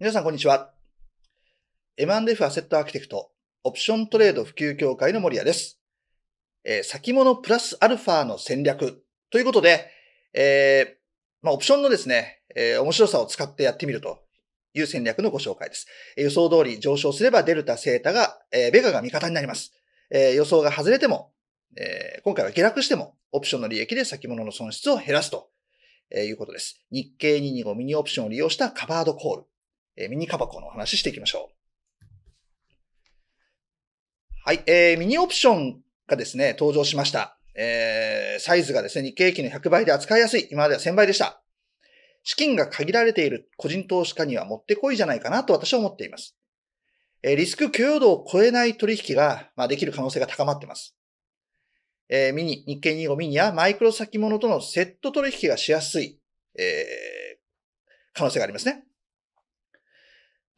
皆さん、こんにちは。M&F アセットアーキテクト、オプショントレード普及協会の森谷です。えー、先物プラスアルファの戦略ということで、えー、まあ、オプションのですね、えー、面白さを使ってやってみるという戦略のご紹介です。えー、予想通り上昇すればデルタ、セータが、えー、ベガが味方になります。えー、予想が外れても、えー、今回は下落しても、オプションの利益で先物の損失を減らすと、えー、いうことです。日経225ミニオプションを利用したカバードコール。えミニカバコの話していきましょう。はい、えー、ミニオプションがですね、登場しました。えー、サイズがですね、日経平均の100倍で扱いやすい。今までは1000倍でした。資金が限られている個人投資家にはもってこいじゃないかなと私は思っています。えー、リスク許容度を超えない取引が、まあ、できる可能性が高まっています。えー、ミニ、日経25ミニやマイクロ先物とのセット取引がしやすい、えー、可能性がありますね。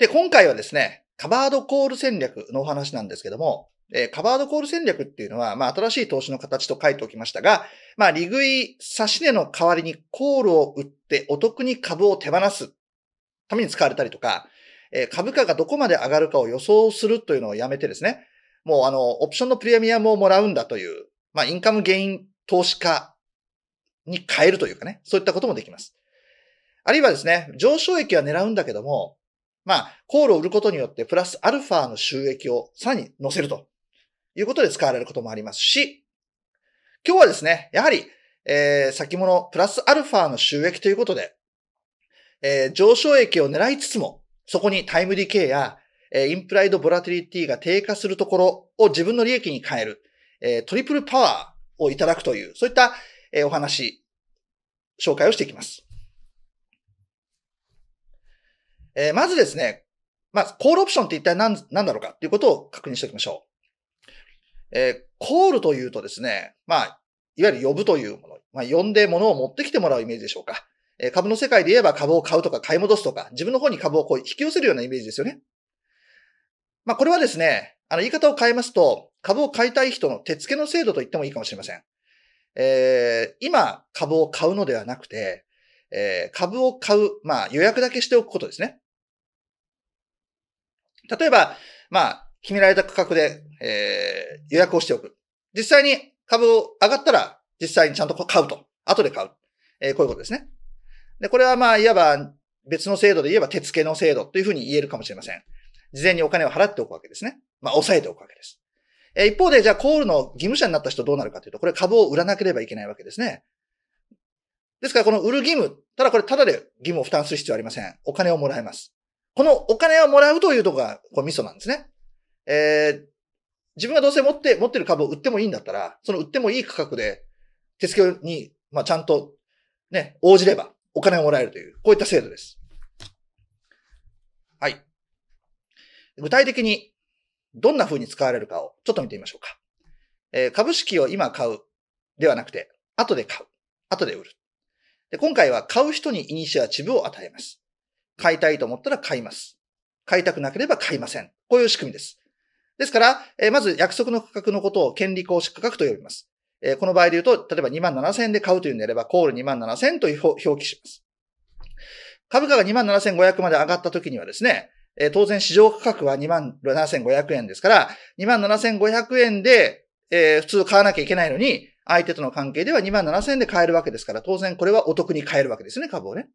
で、今回はですね、カバードコール戦略のお話なんですけども、えー、カバードコール戦略っていうのは、まあ、新しい投資の形と書いておきましたが、まあ、利食い指値の代わりにコールを売ってお得に株を手放すために使われたりとか、えー、株価がどこまで上がるかを予想するというのをやめてですね、もうあの、オプションのプレミアムをもらうんだという、まあ、インカムゲイン投資家に変えるというかね、そういったこともできます。あるいはですね、上昇益は狙うんだけども、まあ、コールを売ることによってプラスアルファの収益をさらに乗せるということで使われることもありますし、今日はですね、やはり、えー、先物プラスアルファの収益ということで、えー、上昇益を狙いつつも、そこにタイムディケイや、えー、インプライドボラティリティが低下するところを自分の利益に変える、えー、トリプルパワーをいただくという、そういった、えー、お話、紹介をしていきます。えー、まずですね、まあ、コールオプションって一体何、何だろうかっていうことを確認しておきましょう。えー、コールというとですね、まあ、いわゆる呼ぶというもの、まあ、呼んで物を持ってきてもらうイメージでしょうか。えー、株の世界で言えば株を買うとか買い戻すとか、自分の方に株をこう引き寄せるようなイメージですよね。まあ、これはですね、あの、言い方を変えますと、株を買いたい人の手付けの制度と言ってもいいかもしれません。えー、今、株を買うのではなくて、えー、株を買う、まあ、予約だけしておくことですね。例えば、まあ、決められた価格で、えー、予約をしておく。実際に株を上がったら、実際にちゃんと買うと。後で買う。えー、こういうことですね。で、これはまあ、いわば別の制度で言えば手付けの制度というふうに言えるかもしれません。事前にお金を払っておくわけですね。まあ、抑えておくわけです。えー、一方で、じゃあ、コールの義務者になった人どうなるかというと、これ株を売らなければいけないわけですね。ですから、この売る義務、ただこれ、ただで義務を負担する必要はありません。お金をもらえます。このお金をもらうというとこが、これミソなんですね。えー、自分がどうせ持って、持ってる株を売ってもいいんだったら、その売ってもいい価格で、手付けに、まあ、ちゃんと、ね、応じれば、お金をもらえるという、こういった制度です。はい。具体的に、どんな風に使われるかを、ちょっと見てみましょうか。えー、株式を今買う、ではなくて、後で買う。後で売る。で今回は買う人にイニシアチブを与えます。買いたいと思ったら買います。買いたくなければ買いません。こういう仕組みです。ですから、えまず約束の価格のことを権利公式価格と呼びます。えこの場合で言うと、例えば2万7000円で買うというのであれば、コール2万7000円と表記します。株価が2万7500まで上がった時にはですね、え当然市場価格は2万7500円ですから、2万7500円で、え普通買わなきゃいけないのに、相手との関係では2万7000円で買えるわけですから、当然これはお得に買えるわけですね、株をね。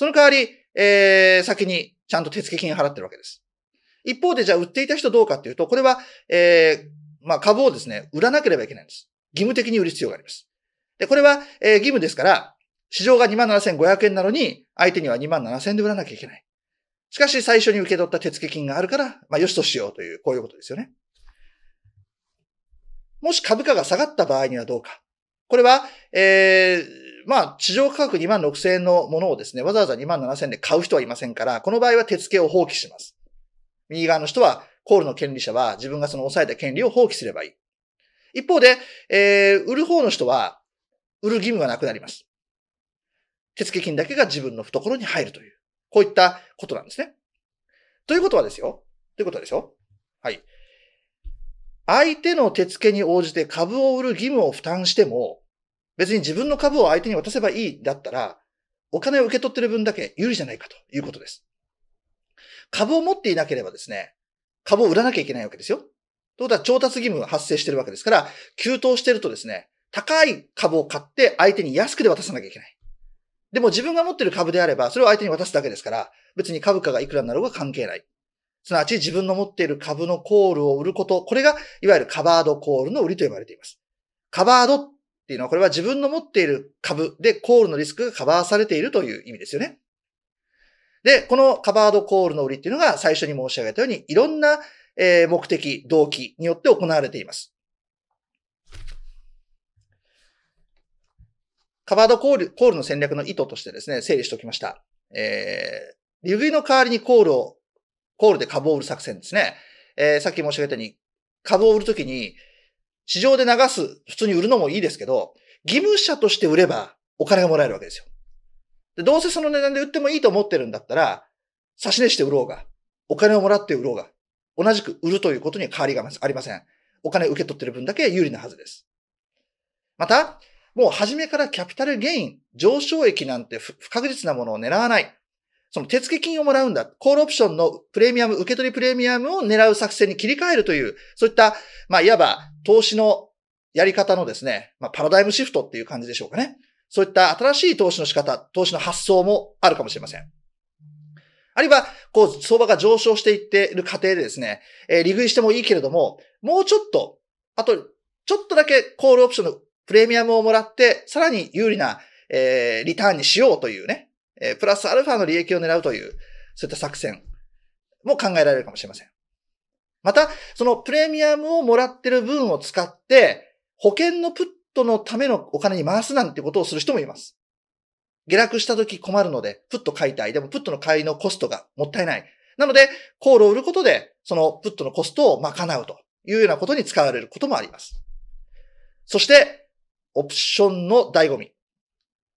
その代わり、えー、先にちゃんと手付金払ってるわけです。一方で、じゃあ売っていた人どうかっていうと、これは、えー、まあ株をですね、売らなければいけないんです。義務的に売る必要があります。で、これは、えー、義務ですから、市場が27,500円なのに、相手には27,000で売らなきゃいけない。しかし、最初に受け取った手付金があるから、まあ、よしとしようという、こういうことですよね。もし株価が下がった場合にはどうか。これは、えー、まあ、地上価格2万6000円のものをですね、わざわざ2万7000円で買う人はいませんから、この場合は手付けを放棄します。右側の人は、コールの権利者は自分がその抑えた権利を放棄すればいい。一方で、えー、売る方の人は、売る義務がなくなります。手付金だけが自分の懐に入るという、こういったことなんですね。ということはですよ。ということはですよ。はい。相手の手付に応じて株を売る義務を負担しても、別に自分の株を相手に渡せばいいだったら、お金を受け取ってる分だけ有利じゃないかということです。株を持っていなければですね、株を売らなきゃいけないわけですよ。ということは調達義務が発生してるわけですから、急騰してるとですね、高い株を買って相手に安くで渡さなきゃいけない。でも自分が持ってる株であれば、それを相手に渡すだけですから、別に株価がいくらになるかが関係ない。すなわち自分の持っている株のコールを売ること、これがいわゆるカバードコールの売りと呼ばれています。カバードっていうのは、これは自分の持っている株でコールのリスクがカバーされているという意味ですよね。で、このカバードコールの売りっていうのが最初に申し上げたように、いろんな目的、動機によって行われています。カバードコールコールの戦略の意図としてですね、整理しておきました。えー、リ食いの代わりにコールを、コールで株を売る作戦ですね。えー、さっき申し上げたように、株を売るときに、市場で流す、普通に売るのもいいですけど、義務者として売ればお金がもらえるわけですよ。でどうせその値段で売ってもいいと思ってるんだったら、差し値して売ろうが、お金をもらって売ろうが、同じく売るということには変わりがありません。お金を受け取ってる分だけ有利なはずです。また、もう初めからキャピタルゲイン、上昇益なんて不確実なものを狙わない。その手付金をもらうんだ。コールオプションのプレミアム、受け取りプレミアムを狙う作戦に切り替えるという、そういった、まあ、いわば投資のやり方のですね、まあ、パラダイムシフトっていう感じでしょうかね。そういった新しい投資の仕方、投資の発想もあるかもしれません。あるいは、こう、相場が上昇していっている過程でですね、えー、利食いしてもいいけれども、もうちょっと、あと、ちょっとだけコールオプションのプレミアムをもらって、さらに有利な、えー、リターンにしようというね、えー、プラスアルファの利益を狙うという、そういった作戦も考えられるかもしれません。また、そのプレミアムをもらってる分を使って、保険のプットのためのお金に回すなんてことをする人もいます。下落した時困るので、プット買いたい。でもプットの買いのコストがもったいない。なので、コールを売ることで、そのプットのコストを賄うというようなことに使われることもあります。そして、オプションの醍醐味。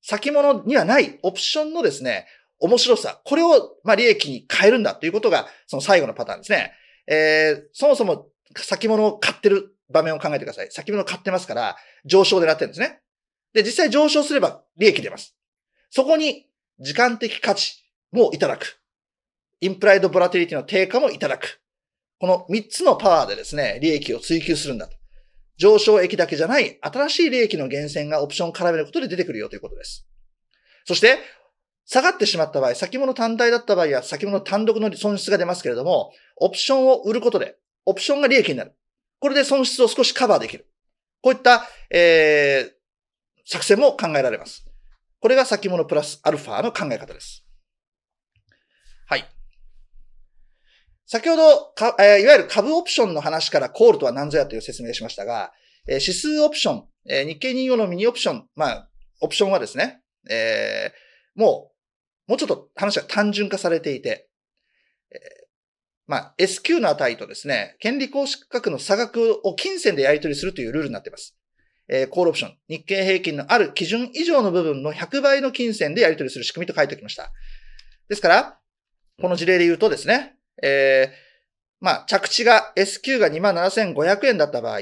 先物にはないオプションのですね、面白さ、これを、ま利益に変えるんだということが、その最後のパターンですね。えー、そもそも先物を買ってる場面を考えてください。先物を買ってますから、上昇を狙ってるんですね。で、実際上昇すれば利益出ます。そこに、時間的価値もいただく。インプライドボラテリティの低下もいただく。この3つのパワーでですね、利益を追求するんだと。上昇益だけじゃない新しい利益の源泉がオプションを絡めることで出てくるよということです。そして、下がってしまった場合、先物単体だった場合は先物単独の損失が出ますけれども、オプションを売ることで、オプションが利益になる。これで損失を少しカバーできる。こういった、えー、作戦も考えられます。これが先物プラスアルファの考え方です。はい。先ほどいわゆる株オプションの話からコールとは何ぞやという説明しましたが、指数オプション、日経人形のミニオプション、まあ、オプションはですね、えー、もう、もうちょっと話が単純化されていて、えー、まあ、S q の値とですね、権利行使価格の差額を金銭でやり取りするというルールになっています。えー、コールオプション、日経平均のある基準以上の部分の100倍の金銭でやり取りする仕組みと書いておきました。ですから、この事例で言うとですね、えー、まあ、着地が S q が27,500円だった場合、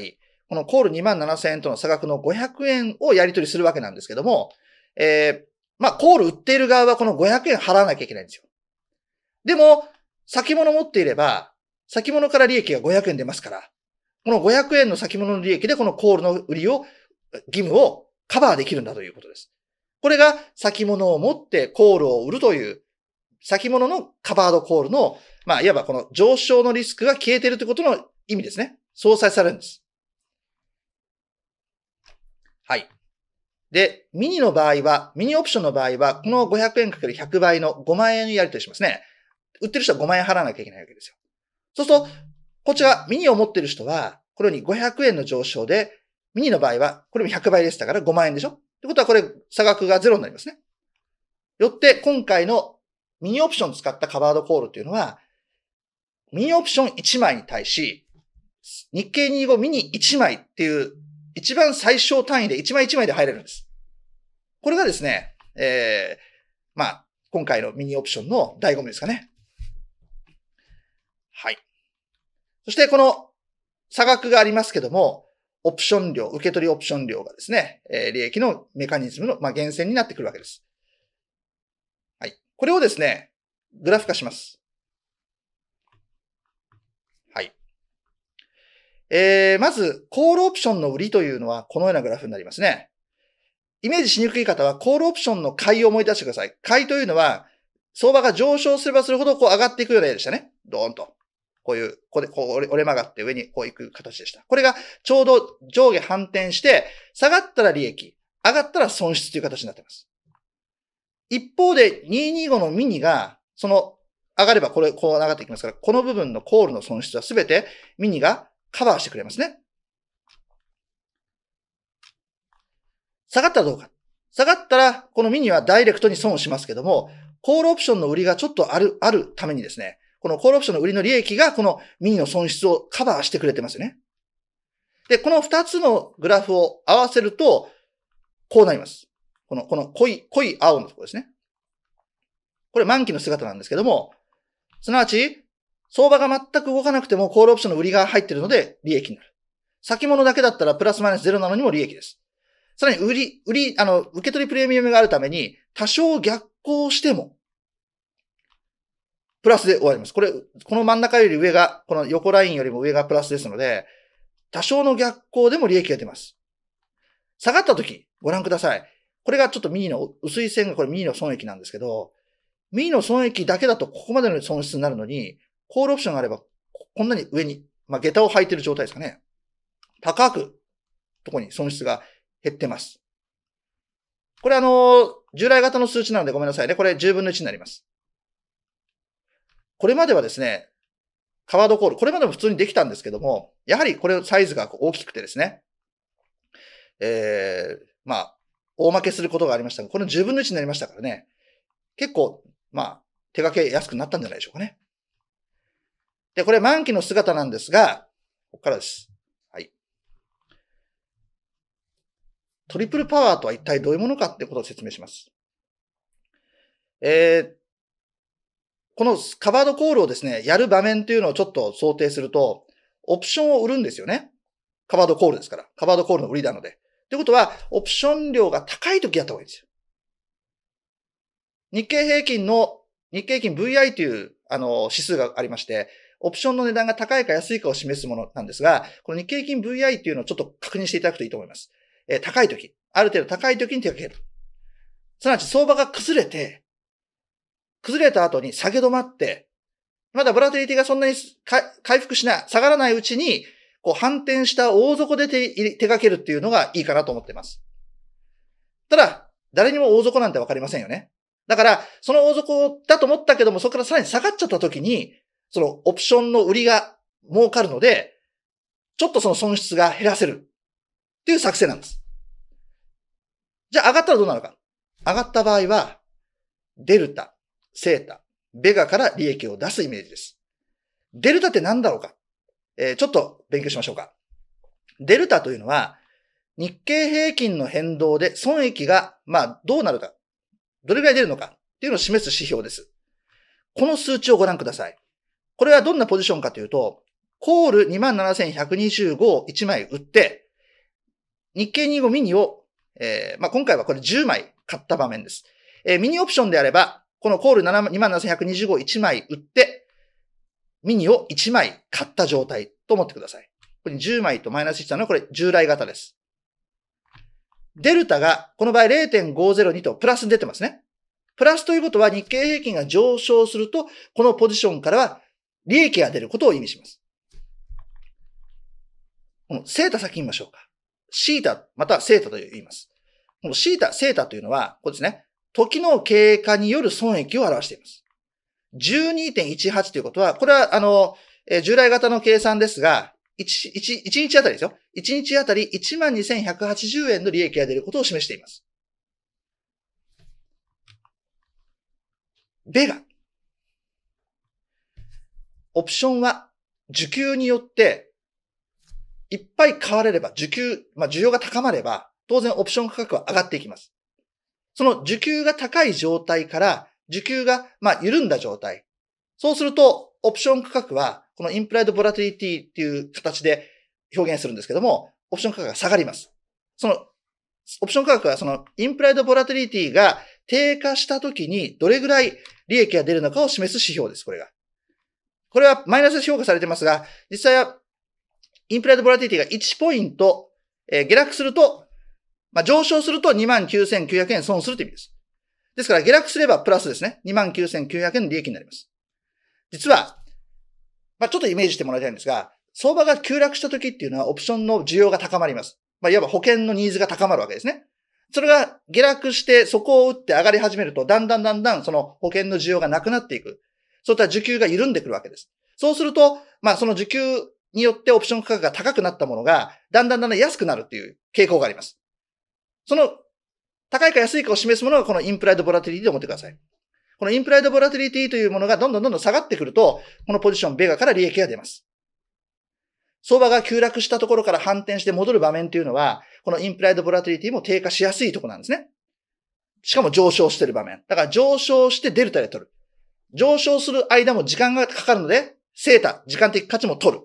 このコール27,000円との差額の500円をやり取りするわけなんですけども、えー、まあ、コール売っている側はこの500円払わなきゃいけないんですよ。でも、先物持っていれば、先物から利益が500円出ますから、この500円の先物の利益でこのコールの売りを、義務をカバーできるんだということです。これが先物を持ってコールを売るという、先物のカバードコールのまあ、いわばこの上昇のリスクが消えてるということの意味ですね。相殺されるんです。はい。で、ミニの場合は、ミニオプションの場合は、この500円かける100倍の5万円のやり取りしますね。売ってる人は5万円払わなきゃいけないわけですよ。そうすると、こちら、ミニを持ってる人は、このように500円の上昇で、ミニの場合は、これも100倍でしたから5万円でしょってことは、これ、差額がゼロになりますね。よって、今回のミニオプション使ったカバードコールというのは、ミニオプション1枚に対し、日経25ミニ1枚っていう、一番最小単位で1枚1枚で入れるんです。これがですね、えー、まあ、今回のミニオプションの醍醐味ですかね。はい。そしてこの差額がありますけども、オプション料、受け取りオプション料がですね、えー、利益のメカニズムの、まあ、源泉になってくるわけです。はい。これをですね、グラフ化します。えー、まず、コールオプションの売りというのはこのようなグラフになりますね。イメージしにくい方は、コールオプションの買いを思い出してください。買いというのは、相場が上昇すればするほどこう上がっていくような絵でしたね。ドーンと。こういう、ここでこう折れ曲がって上にこう行く形でした。これがちょうど上下反転して、下がったら利益、上がったら損失という形になっています。一方で225のミニが、その上がればこれ、こう上がっていきますから、この部分のコールの損失はすべてミニがカバーしてくれますね。下がったらどうか。下がったら、このミニはダイレクトに損をしますけども、コールオプションの売りがちょっとある、あるためにですね、このコールオプションの売りの利益がこのミニの損失をカバーしてくれてますよね。で、この二つのグラフを合わせると、こうなります。この、この濃い、濃い青のところですね。これ満期の姿なんですけども、すなわち、相場が全く動かなくてもコールオプションの売りが入ってるので利益になる。先物だけだったらプラスマイナスゼロなのにも利益です。さらに売り、売り、あの、受け取りプレミアムがあるために多少逆行しても、プラスで終わります。これ、この真ん中より上が、この横ラインよりも上がプラスですので、多少の逆行でも利益が出ます。下がった時、ご覧ください。これがちょっとミニの、薄い線がこれミニの損益なんですけど、ミニの損益だけだとここまでの損失になるのに、コールオプションがあれば、こんなに上に、まあ、下駄を履いてる状態ですかね。高く、とこに損失が減ってます。これあの、従来型の数値なのでごめんなさいね。これ10分の1になります。これまではですね、カワードコール、これまでも普通にできたんですけども、やはりこれのサイズが大きくてですね、えー、まあ、大負けすることがありましたが、この10分の1になりましたからね、結構、まあ、手掛けやすくなったんじゃないでしょうかね。で、これ満期の姿なんですが、ここからです。はい。トリプルパワーとは一体どういうものかってことを説明します。えー、このカバードコールをですね、やる場面というのをちょっと想定すると、オプションを売るんですよね。カバードコールですから。カバードコールの売りなので。ということは、オプション量が高い時やった方がいいんですよ。日経平均の、日経平均 VI という、あの、指数がありまして、オプションの値段が高いか安いかを示すものなんですが、この日経金 VI っていうのをちょっと確認していただくといいと思います。えー、高い時、ある程度高い時に手掛ける。すなわち相場が崩れて、崩れた後に下げ止まって、まだボラテリティがそんなに回復しない、下がらないうちに、こう反転した大底で手手掛けるっていうのがいいかなと思っています。ただ、誰にも大底なんてわかりませんよね。だから、その大底だと思ったけども、そこからさらに下がっちゃった時に、そのオプションの売りが儲かるので、ちょっとその損失が減らせるっていう作戦なんです。じゃあ上がったらどうなるか。上がった場合は、デルタ、セータ、ベガから利益を出すイメージです。デルタって何だろうか。えー、ちょっと勉強しましょうか。デルタというのは、日経平均の変動で損益が、まあ、どうなるか、どれぐらい出るのかっていうのを示す指標です。この数値をご覧ください。これはどんなポジションかというと、コール27,125を1枚売って、日経25ミニを、えー、まあ、今回はこれ10枚買った場面です。えー、ミニオプションであれば、このコール27,125を1枚売って、ミニを1枚買った状態と思ってください。これ10枚とマイナス1なのはこれ従来型です。デルタが、この場合0.502とプラス出てますね。プラスということは日経平均が上昇すると、このポジションからは利益が出ることを意味します。このセータ先言いましょうか。シータ、またセータと言います。このシータ、セータというのは、こうですね。時の経過による損益を表しています。12.18ということは、これは、あの、え従来型の計算ですが、1, 1, 1日あたりですよ。1日あたり12,180円の利益が出ることを示しています。ベガ。オプションは、受給によって、いっぱい買われれば、受給、まあ、需要が高まれば、当然オプション価格は上がっていきます。その受給が高い状態から、受給が、まあ、緩んだ状態。そうすると、オプション価格は、このインプライドボラティリティっていう形で表現するんですけども、オプション価格が下がります。その、オプション価格はそのインプライドボラティリティが低下した時にどれぐらい利益が出るのかを示す指標です、これが。これはマイナスで評価されてますが、実際はインプライドボラティティが1ポイント、えー、下落すると、まあ、上昇すると29,900円損するという意味です。ですから下落すればプラスですね。29,900円の利益になります。実は、まあ、ちょっとイメージしてもらいたいんですが、相場が急落した時っていうのはオプションの需要が高まります。まあ、いわば保険のニーズが高まるわけですね。それが下落してそこを打って上がり始めると、だんだんだんだんその保険の需要がなくなっていく。そういった需給が緩んでくるわけです。そうすると、まあその需給によってオプション価格が高くなったものが、だんだんだんだん安くなるっていう傾向があります。その、高いか安いかを示すものがこのインプライドボラティリティで思ってください。このインプライドボラティリティというものがどんどんどんどん下がってくると、このポジションベガから利益が出ます。相場が急落したところから反転して戻る場面というのは、このインプライドボラティリティも低下しやすいところなんですね。しかも上昇してる場面。だから上昇してデルタで取る。上昇する間も時間がかかるので、セータ、時間的価値も取る。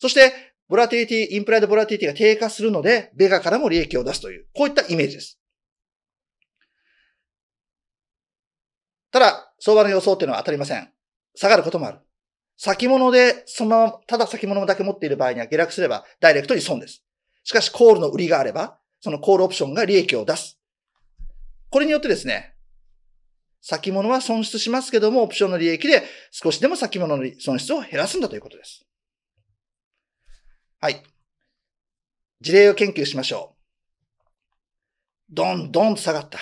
そして、ボラティティ、インプライドボラティティが低下するので、ベガからも利益を出すという、こういったイメージです。ただ、相場の予想っていうのは当たりません。下がることもある。先物で、そのまま、ただ先物だけ持っている場合には下落すれば、ダイレクトに損です。しかし、コールの売りがあれば、そのコールオプションが利益を出す。これによってですね、先物は損失しますけども、オプションの利益で少しでも先物の損失を減らすんだということです。はい。事例を研究しましょう。どんどんと下がった。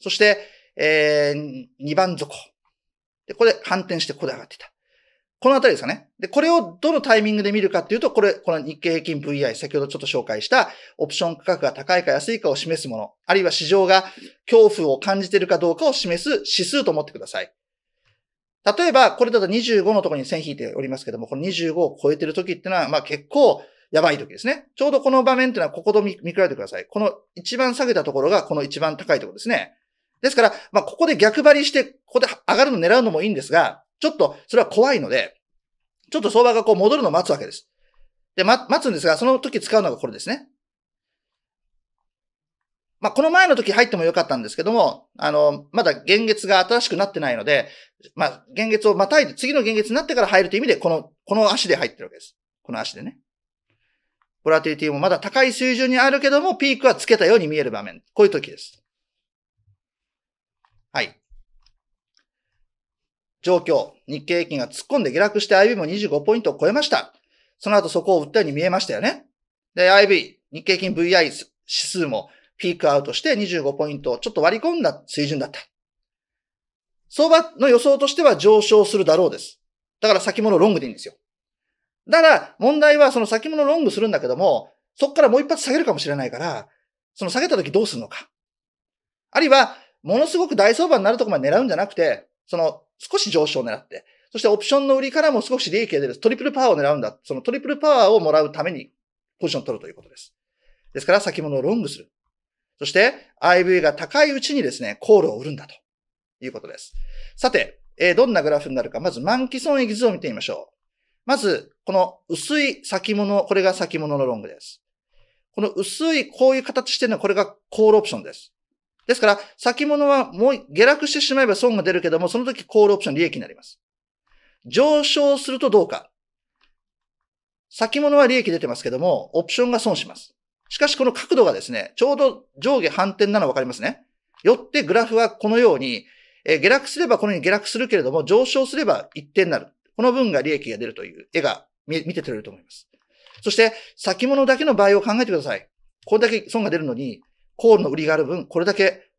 そして、えー、2番底。で、これ反転してここで上がってた。このあたりですかね。で、これをどのタイミングで見るかっていうと、これ、この日経平均 VI、先ほどちょっと紹介した、オプション価格が高いか安いかを示すもの、あるいは市場が恐怖を感じているかどうかを示す指数と思ってください。例えば、これだと25のところに線引いておりますけども、この25を超えてる時っていうのは、まあ結構やばい時ですね。ちょうどこの場面っていうのは、ここと見比べてください。この一番下げたところが、この一番高いところですね。ですから、まあここで逆張りして、ここで上がるの狙うのもいいんですが、ちょっと、それは怖いので、ちょっと相場がこう戻るのを待つわけです。で、ま、待つんですが、その時使うのがこれですね。まあ、この前の時入ってもよかったんですけども、あの、まだ現月が新しくなってないので、まあ、現月をまたいで、次の現月になってから入るという意味で、この、この足で入ってるわけです。この足でね。ボラティリティもまだ高い水準にあるけども、ピークはつけたように見える場面。こういう時です。状況、日経平均が突っ込んで下落して IB も25ポイントを超えました。その後そこを売ったように見えましたよね。で、IB、日経平均 VI 指数もピークアウトして25ポイントをちょっと割り込んだ水準だった。相場の予想としては上昇するだろうです。だから先物ロングでいいんですよ。だから、問題はその先物ロングするんだけども、そこからもう一発下げるかもしれないから、その下げた時どうするのか。あるいは、ものすごく大相場になるとこまで狙うんじゃなくて、その少し上昇を狙って、そしてオプションの売りからも少し利益が出る。トリプルパワーを狙うんだ。そのトリプルパワーをもらうためにポジションを取るということです。ですから先物をロングする。そして IV が高いうちにですね、コールを売るんだということです。さて、えー、どんなグラフになるか、まず満期損益図を見てみましょう。まず、この薄い先物、これが先物のロングです。この薄いこういう形してるのはこれがコールオプションです。ですから、先物はもう下落してしまえば損が出るけども、その時コールオプション利益になります。上昇するとどうか。先物は利益出てますけども、オプションが損します。しかしこの角度がですね、ちょうど上下反転なの分かりますね。よってグラフはこのように、え下落すればこのように下落するけれども、上昇すれば一点になる。この分が利益が出るという絵が見て取れると思います。そして、先物だけの場合を考えてください。これだけ損が出るのに、コールの売りがある分、これだけ、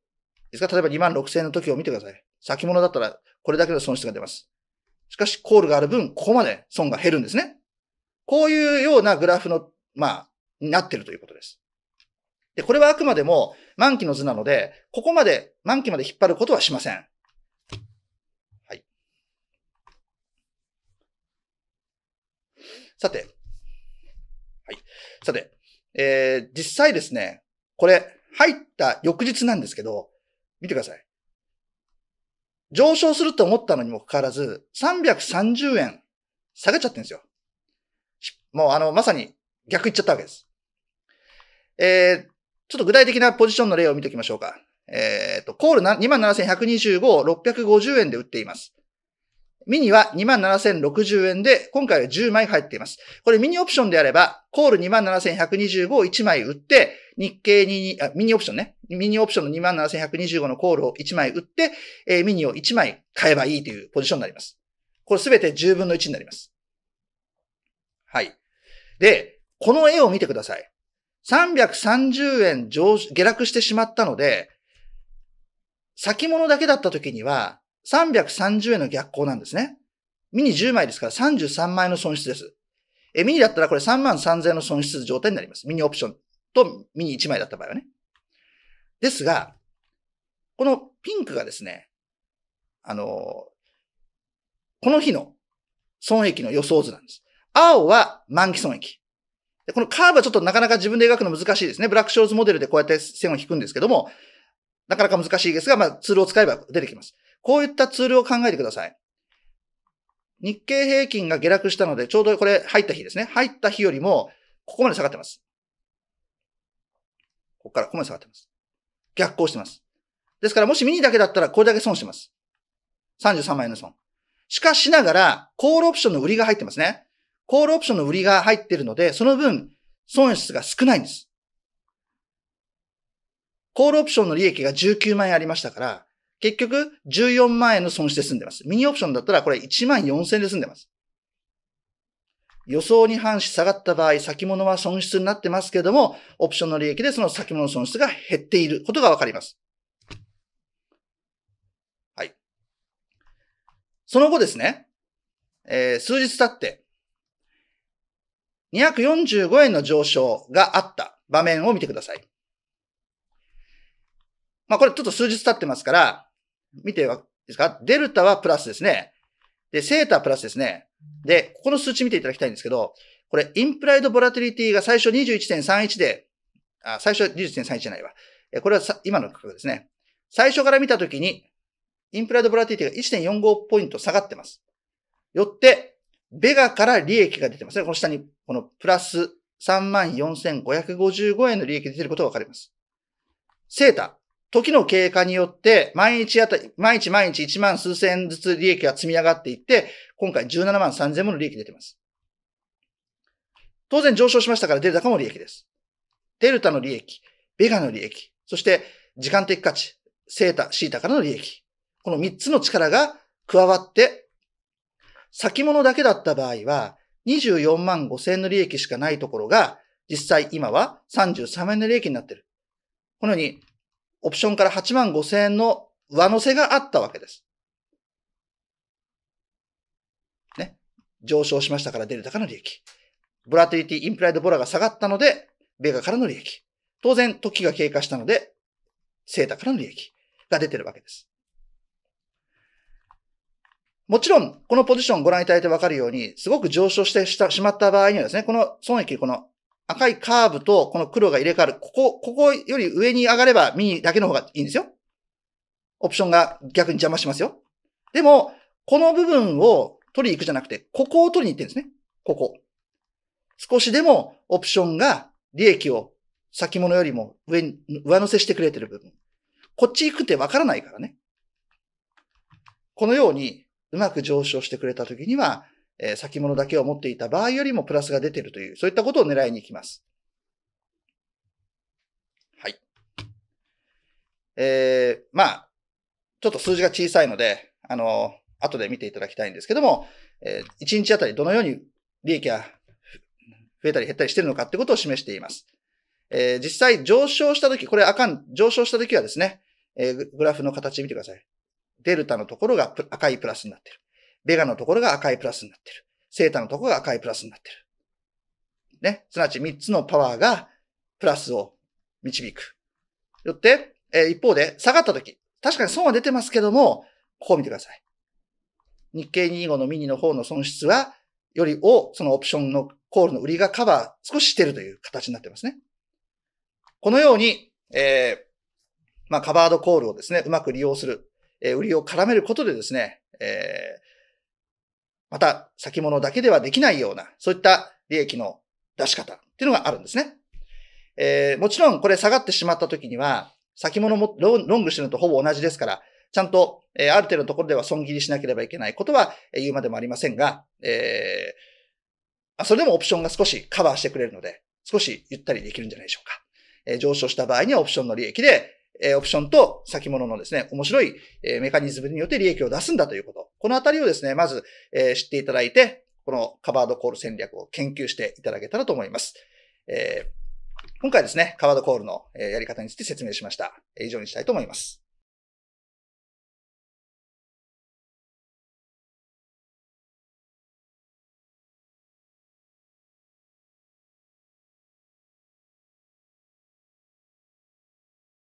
ですか例えば2万6千円の時を見てください。先物だったら、これだけの損失が出ます。しかし、コールがある分、ここまで損が減るんですね。こういうようなグラフの、まあ、になってるということです。で、これはあくまでも満期の図なので、ここまで、満期まで引っ張ることはしません。はい。さて。はい。さて、えー、実際ですね、これ、入った翌日なんですけど、見てください。上昇すると思ったのにもかかわらず、330円下げちゃってんですよ。もうあの、まさに逆行っちゃったわけです。えー、ちょっと具体的なポジションの例を見ておきましょうか。えっ、ー、と、コール2 7125を650円で売っています。ミニは27,060円で、今回は10枚入っています。これミニオプションであれば、コール27,125を1枚売って、日経に、あ、ミニオプションね。ミニオプションの27,125のコールを1枚売って、えー、ミニを1枚買えばいいというポジションになります。これすべて10分の1になります。はい。で、この絵を見てください。330円上下落してしまったので、先物だけだった時には、330円の逆行なんですね。ミニ10枚ですから33万円の損失です。え、ミニだったらこれ3万3000円の損失状態になります。ミニオプションとミニ1枚だった場合はね。ですが、このピンクがですね、あのこの日の損益の予想図なんです。青は満期損益。このカーブはちょっとなかなか自分で描くの難しいですね。ブラックショーズモデルでこうやって線を引くんですけども、なかなか難しいですが、まあツールを使えば出てきます。こういったツールを考えてください。日経平均が下落したので、ちょうどこれ入った日ですね。入った日よりも、ここまで下がってます。ここからここまで下がってます。逆行してます。ですから、もしミニだけだったら、これだけ損してます。33万円の損。しかしながら、コールオプションの売りが入ってますね。コールオプションの売りが入ってるので、その分、損失が少ないんです。コールオプションの利益が19万円ありましたから、結局、14万円の損失で済んでます。ミニオプションだったらこれ1万4000で済んでます。予想に反し下がった場合、先物は損失になってますけれども、オプションの利益でその先物の損失が減っていることがわかります。はい。その後ですね、えー、数日経って、245円の上昇があった場面を見てください。まあこれちょっと数日経ってますから、見ていですかデルタはプラスですね。で、セータプラスですね。で、ここの数値見ていただきたいんですけど、これ、インプライドボラティリティが最初21.31で、あ、最初21.31じゃないわ。え、これはさ、今の価格ですね。最初から見たときに、インプライドボラティリティが1.45ポイント下がってます。よって、ベガから利益が出てますね。この下に、このプラス34,555円の利益出てることがわかります。セータ、時の経過によって、毎日あたり、毎日毎日1万数千ずつ利益が積み上がっていって、今回17万3000もの利益出てます。当然上昇しましたから、デルタカも利益です。デルタの利益、ベガの利益、そして時間的価値、セータ、シータからの利益。この3つの力が加わって、先物だけだった場合は、24万5千の利益しかないところが、実際今は33万円の利益になってる。このように、オプションから8万5千円の上乗せがあったわけです。ね。上昇しましたから出る高の利益。ボラティリティインプライドボラが下がったので、ベガからの利益。当然、時が経過したので、セータからの利益が出てるわけです。もちろん、このポジションご覧いただいてわかるように、すごく上昇してしまった場合にはですね、この損益、この赤いカーブとこの黒が入れ替わる。ここ、ここより上に上がればミニだけの方がいいんですよ。オプションが逆に邪魔しますよ。でも、この部分を取りに行くじゃなくて、ここを取りに行ってるんですね。ここ。少しでもオプションが利益を先物よりも上に、上乗せしてくれてる部分。こっち行くってわからないからね。このようにうまく上昇してくれたときには、え先物だけを持っていた場合よりもプラスが出てるという、そういったことを狙いに行きます。はい。えー、まあ、ちょっと数字が小さいので、あの、後で見ていただきたいんですけども、えー、1日あたりどのように利益が増えたり減ったりしてるのかってことを示しています。えー、実際上昇したとき、これあかん、上昇したときはですね、えー、グラフの形見てください。デルタのところが赤いプラスになってる。ベガのところが赤いプラスになってる。セータのところが赤いプラスになってる。ね。すなわち3つのパワーがプラスを導く。よって、えー、一方で下がったとき、確かに損は出てますけども、ここを見てください。日経25のミニの方の損失は、よりを、そのオプションのコールの売りがカバー少ししてるという形になってますね。このように、えー、まあ、カバードコールをですね、うまく利用する、えー、売りを絡めることでですね、えまた先物だけではできないような、そういった利益の出し方っていうのがあるんですね。えー、もちろんこれ下がってしまった時には、先物もロングしてるのとほぼ同じですから、ちゃんと、えー、ある程度のところでは損切りしなければいけないことは言うまでもありませんが、えー、それでもオプションが少しカバーしてくれるので、少しゆったりできるんじゃないでしょうか。えー、上昇した場合にはオプションの利益で、えオプションと先物のですね、面白い、えメカニズムによって利益を出すんだということ。このあたりをですね、まず、え知っていただいて、このカバードコール戦略を研究していただけたらと思います。えー、今回ですね、カバードコールのやり方について説明しました。以上にしたいと思います。